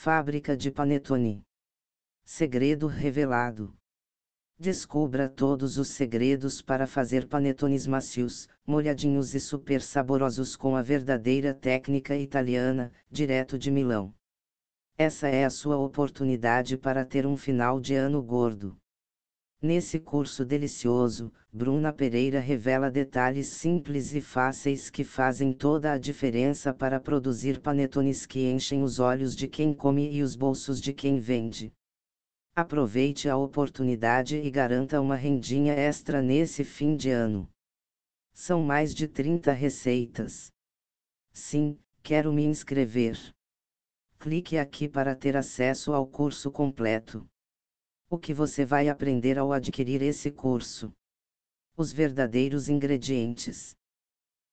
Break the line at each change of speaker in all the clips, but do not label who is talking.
Fábrica de Panetone. Segredo revelado. Descubra todos os segredos para fazer panetones macios, molhadinhos e super saborosos com a verdadeira técnica italiana, direto de Milão. Essa é a sua oportunidade para ter um final de ano gordo. Nesse curso delicioso, Bruna Pereira revela detalhes simples e fáceis que fazem toda a diferença para produzir panetones que enchem os olhos de quem come e os bolsos de quem vende. Aproveite a oportunidade e garanta uma rendinha extra nesse fim de ano. São mais de 30 receitas. Sim, quero me inscrever. Clique aqui para ter acesso ao curso completo o que você vai aprender ao adquirir esse curso. Os verdadeiros ingredientes.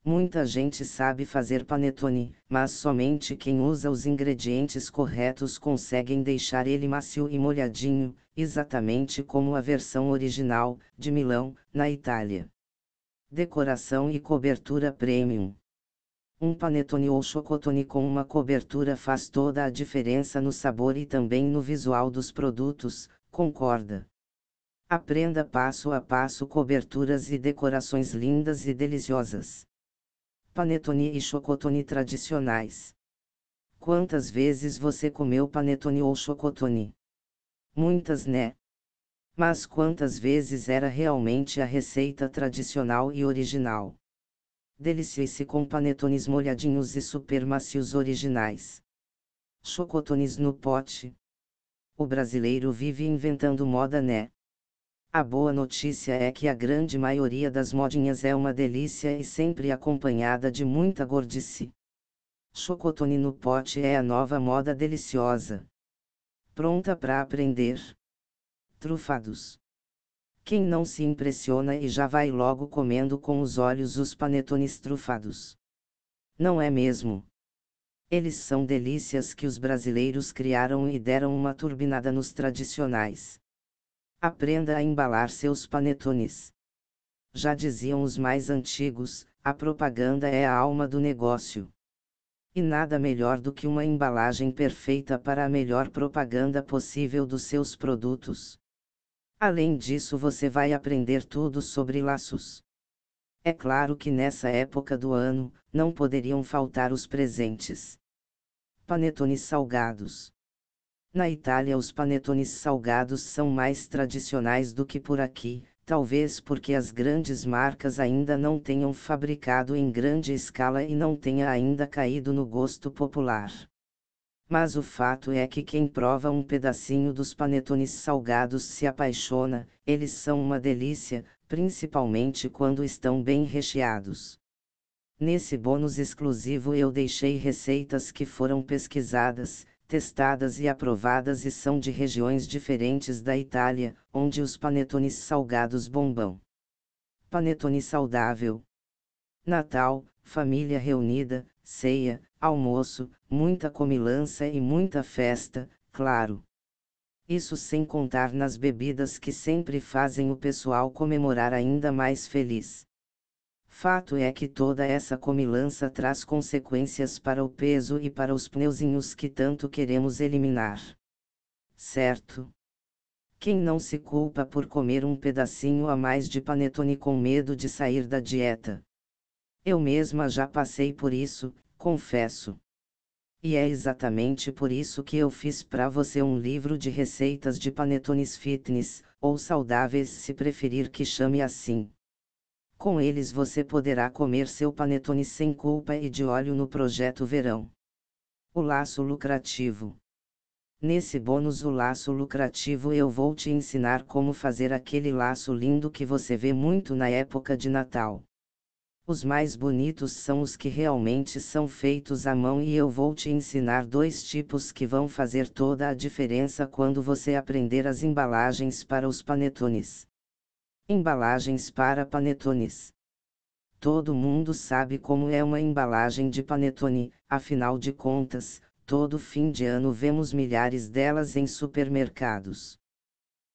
Muita gente sabe fazer panetone, mas somente quem usa os ingredientes corretos consegue deixar ele macio e molhadinho, exatamente como a versão original, de Milão, na Itália. Decoração e cobertura premium. Um panetone ou chocotone com uma cobertura faz toda a diferença no sabor e também no visual dos produtos, concorda. Aprenda passo a passo coberturas e decorações lindas e deliciosas. Panetone e chocotone tradicionais. Quantas vezes você comeu panetone ou chocotone? Muitas, né? Mas quantas vezes era realmente a receita tradicional e original? Delicie-se com panetones molhadinhos e supermacios originais. Chocotones no pote. O brasileiro vive inventando moda, né? A boa notícia é que a grande maioria das modinhas é uma delícia e sempre acompanhada de muita gordice. Chocotone no pote é a nova moda deliciosa. Pronta para aprender. Trufados. Quem não se impressiona e já vai logo comendo com os olhos os panetones trufados. Não é mesmo? Eles são delícias que os brasileiros criaram e deram uma turbinada nos tradicionais. Aprenda a embalar seus panetones. Já diziam os mais antigos, a propaganda é a alma do negócio. E nada melhor do que uma embalagem perfeita para a melhor propaganda possível dos seus produtos. Além disso, você vai aprender tudo sobre laços. É claro que nessa época do ano, não poderiam faltar os presentes. Panetones salgados. Na Itália, os panetones salgados são mais tradicionais do que por aqui, talvez porque as grandes marcas ainda não tenham fabricado em grande escala e não tenha ainda caído no gosto popular. Mas o fato é que quem prova um pedacinho dos panetones salgados se apaixona, eles são uma delícia, principalmente quando estão bem recheados. Nesse bônus exclusivo eu deixei receitas que foram pesquisadas, testadas e aprovadas e são de regiões diferentes da Itália, onde os panetones salgados bombam. Panetone saudável. Natal, família reunida, ceia, almoço, muita comilança e muita festa, claro isso sem contar nas bebidas que sempre fazem o pessoal comemorar ainda mais feliz. Fato é que toda essa comilança traz consequências para o peso e para os pneuzinhos que tanto queremos eliminar. Certo? Quem não se culpa por comer um pedacinho a mais de panetone com medo de sair da dieta? Eu mesma já passei por isso, confesso. E é exatamente por isso que eu fiz para você um livro de receitas de panetones fitness, ou saudáveis se preferir que chame assim. Com eles você poderá comer seu panetone sem culpa e de óleo no projeto verão. O laço lucrativo. Nesse bônus o laço lucrativo eu vou te ensinar como fazer aquele laço lindo que você vê muito na época de Natal. Os mais bonitos são os que realmente são feitos à mão e eu vou te ensinar dois tipos que vão fazer toda a diferença quando você aprender as embalagens para os panetones. Embalagens para panetones. Todo mundo sabe como é uma embalagem de panetone, afinal de contas, todo fim de ano vemos milhares delas em supermercados.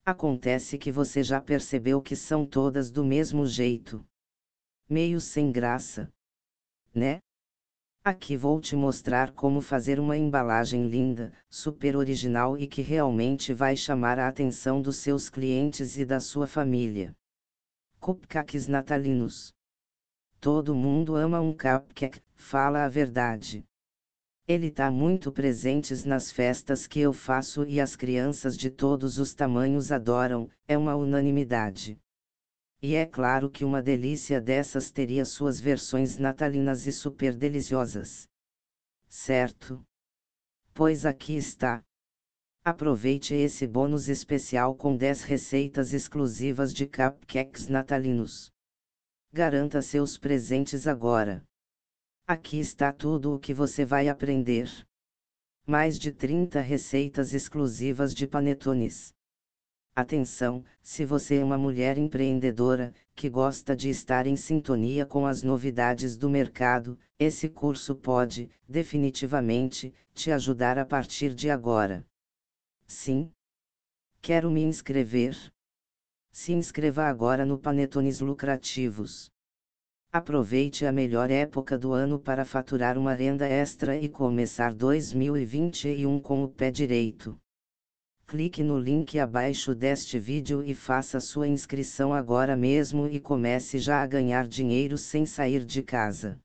Acontece que você já percebeu que são todas do mesmo jeito meio sem graça. Né? Aqui vou te mostrar como fazer uma embalagem linda, super original e que realmente vai chamar a atenção dos seus clientes e da sua família. Cupcakes natalinos. Todo mundo ama um cupcake, fala a verdade. Ele tá muito presentes nas festas que eu faço e as crianças de todos os tamanhos adoram, é uma unanimidade. E é claro que uma delícia dessas teria suas versões natalinas e super deliciosas. Certo? Pois aqui está. Aproveite esse bônus especial com 10 receitas exclusivas de cupcakes natalinos. Garanta seus presentes agora. Aqui está tudo o que você vai aprender. Mais de 30 receitas exclusivas de panetones. Atenção, se você é uma mulher empreendedora, que gosta de estar em sintonia com as novidades do mercado, esse curso pode, definitivamente, te ajudar a partir de agora. Sim. Quero me inscrever. Se inscreva agora no Panetones Lucrativos. Aproveite a melhor época do ano para faturar uma renda extra e começar 2021 com o pé direito. Clique no link abaixo deste vídeo e faça sua inscrição agora mesmo e comece já a ganhar dinheiro sem sair de casa.